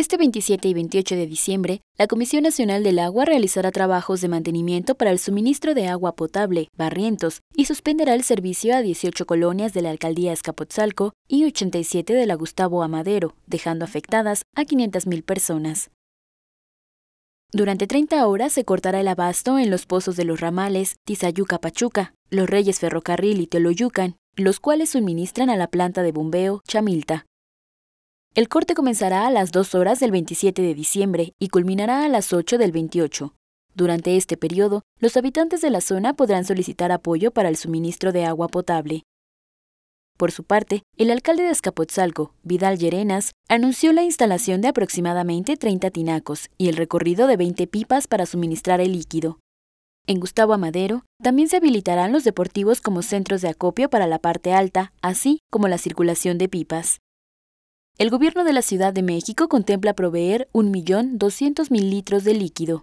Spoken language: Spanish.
Este 27 y 28 de diciembre, la Comisión Nacional del Agua realizará trabajos de mantenimiento para el suministro de agua potable, Barrientos, y suspenderá el servicio a 18 colonias de la alcaldía Escapotzalco y 87 de la Gustavo Amadero, dejando afectadas a 500.000 personas. Durante 30 horas se cortará el abasto en los pozos de los ramales Tizayuca-Pachuca, Los Reyes Ferrocarril y Teoloyucan, los cuales suministran a la planta de bombeo Chamilta. El corte comenzará a las 2 horas del 27 de diciembre y culminará a las 8 del 28. Durante este periodo, los habitantes de la zona podrán solicitar apoyo para el suministro de agua potable. Por su parte, el alcalde de Escapotzalco, Vidal Llerenas, anunció la instalación de aproximadamente 30 tinacos y el recorrido de 20 pipas para suministrar el líquido. En Gustavo Amadero, también se habilitarán los deportivos como centros de acopio para la parte alta, así como la circulación de pipas. El gobierno de la Ciudad de México contempla proveer 1.200.000 litros de líquido.